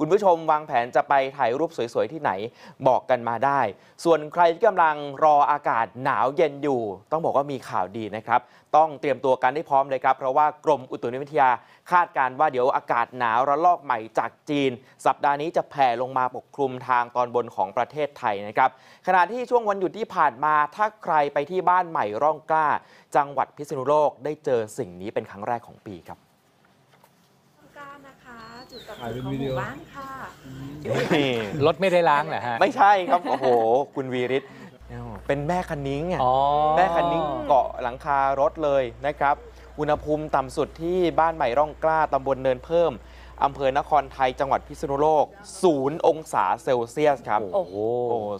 คุณผู้ชมวางแผนจะไปถ่ายรูปสวยๆ ที่ไหนบอกกันมาได้ ส่วนใครที่กำลังรออากาศหนาวเย็นอยู่ ต้องบอกว่ามีข่าวดีนะครับ ต้องเตรียมตัวกันให้พร้อมเลยครับ เพราะว่ากรมอุตุนิยมวิทยาคาดการว่าเดี๋ยวอากาศหนาวระลอกใหม่จากจีน สัปดาห์นี้จะแผ่ลงมาปกคลุมทางตอนบนของประเทศไทยนะครับขณะที่ช่วงวันหยุดที่ผ่านมาถ้าใครไปที่บ้านใหม่ร่องกล้า จังหวัดพิษณุโลกได้เจอสิ่งนี้เป็นครั้งแรกของปีครับจุดต่อจุดของหมู่บ้านค่ะรถไม่ได้ล้างเหรอฮะไม่ใช่ครับ โอ้โห คุณวีริศเป็นแม่คันนิ้งอะแม่คันนิ้งเกาะหลังคารถเลยนะครับ อุณหภูมิต่ำสุดที่บ้านใหม่ร่องกล้าตำบลเนินเพิ่มอำเภอนครไทยจังหวัดพิษณุโลก ศูนย์องศาเซลเซียสครับ โอ้โห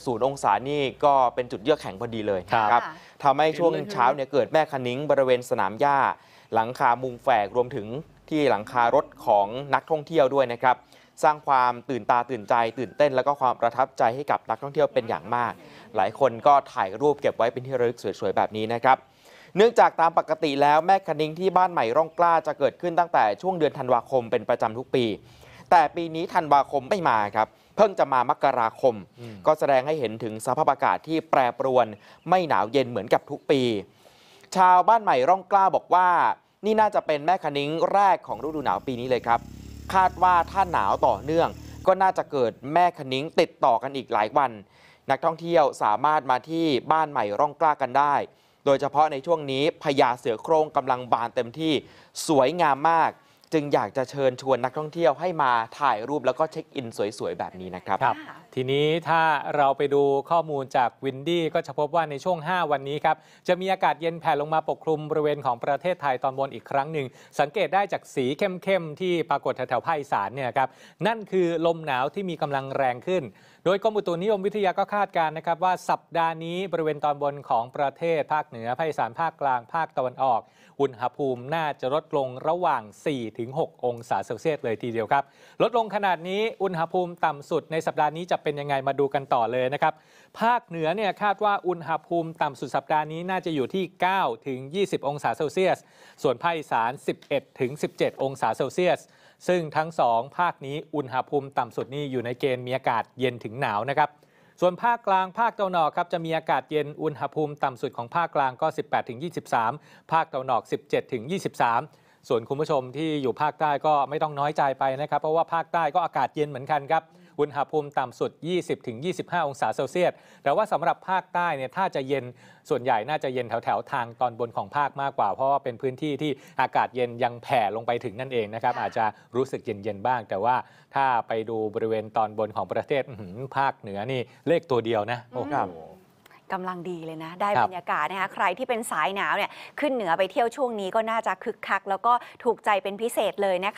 ศูนย์องศานี่ก็เป็นจุดเยือกแข็งพอดีเลยครับทำให้ช่วงเช้าเนี่ยเกิดแม่คันิ้งบริเวณสนามหญ้า หลังคามุงแฝกรวมถึงที่หลังคารถของนักท่องเที่ยวด้วยนะครับ สร้างความตื่นตาตื่นใจตื่นเต้นแล้วก็ความประทับใจให้กับนักท่องเที่ยวเป็นอย่างมาก หลายคนก็ถ่ายรูปเก็บไว้เป็นที่ระลึกสวยๆแบบนี้นะครับเนื่องจากตามปกติแล้วแม่คนิ้งที่บ้านใหม่ร่องกล้าจะเกิดขึ้นตั้งแต่ช่วงเดือนธันวาคมเป็นประจำทุกปี แต่ปีนี้ธันวาคมไม่มาครับ เพิ่งจะมามกราคม ก็แสดงให้เห็นถึงสภาพอากาศที่แปรปรวน ไม่หนาวเย็นเหมือนกับทุกปี ชาวบ้านใหม่ร่องกล้าบอกว่านี่น่าจะเป็นแม่คนิ้งแรกของฤดูหนาวปีนี้เลยครับ คาดว่าถ้าหนาวต่อเนื่อง ก็น่าจะเกิดแม่คนิ้งติดต่อกันอีกหลายวัน นักท่องเที่ยวสามารถมาที่บ้านใหม่ร่องกล้ากันได้ดยเฉพาะในช่วงนี้พญาเสือโครงกำลังบานเต็มที่สวยงามมากจึงอยากจะเชิญชวนนักท่องเที่ยวให้มาถ่ายรูปแล้วก็เช็คอินสวยๆ แบบนี้นะครับรบทีนี้ถ้าเราไปดูข้อมูลจากวินดี้ก็จะพบว่าในช่วง 5 วันนี้ครับ จะมีอากาศเย็นแผ่ลงมาปกคลุมบริเวณของประเทศไทยตอนบนอีกครั้งหนึ่ง สังเกตได้จากสีเข้มๆ ที่ปรากฏแถวๆภาคอีสานเนี่ยครับนั่นคือลมหนาวที่มีกำลังแรงขึ้น โดยกรมอุตุนิยมวิทยาก็คาดการณ์นะครับว่าสัปดาห์นี้บริเวณตอนบนของประเทศภาคเหนือภาคอีสานภาคกลางภาคตะวันออก อุณหภูมิน่าจะลดลงระหว่าง 4ถึง 6 องศาเซลเซียส เลยทีเดียวครับ ลดลงขนาดนี้อุณหภูมิต่ำสุดในสัปดาห์นี้ จะเป็นยังไงมาดูกันต่อเลยนะครับภาคเหนือเนี่ยคาดว่า อุณหภูมิ ต่ำสุดสัปดาห์นี้น่าจะอยู่ที่ 9 ถึง 20 องศาเซลเซียส ส่วนภาคอีสาน 11 ถึง 17 องศาเซลเซียส ซึ่งทั้งสองภาคนี้อุณหภูมิต่ำสุดนี้อยู่ในเกณฑ์มีอากาศเย็นถึงหนาวนะครับส่วนภาคกลางภาคตะวันออกครับจะมีอากาศเย็นอุณหภูมิต่ำสุดของภาคกลางก็ 18-23 ภาคตะวันออก 17-23ส่วนคุณผู้ชมที่อยู่ภาคใต้ก็ไม่ต้องน้อยใจไปนะครับ เพราะว่าภาคใต้ก็อากาศเย็นเหมือนกันครับอุณหภูมิต่ำสุด 20-25 องศาเซลเซียสแต่ว่าสำหรับภาคใต้เนี่ยถ้าจะเย็นส่วนใหญ่ น่าจะเย็นแถวๆ ทางตอนบนของภาคมากกว่า เพราะว่าเป็นพื้นที่ที่อากาศเย็นยังแผ่ลงไปถึงนั่นเองนะครับอาจจะรู้สึกเย็นๆบ้าง แต่ว่า ถ้าไปดูบริเวณตอนบนของประเทศภาคเหนือนี่เลขตัวเดียวนะโอ้โหกำลังดีเลยนะ ได้บรรยากาศนะคะใครที่เป็นสายหนาวเนี่ยขึ้นเหนือไปเที่ยวช่วงนี้ก็น่าจะคึกคัก แล้วก็ถูกใจเป็นพิเศษเลยนะคะ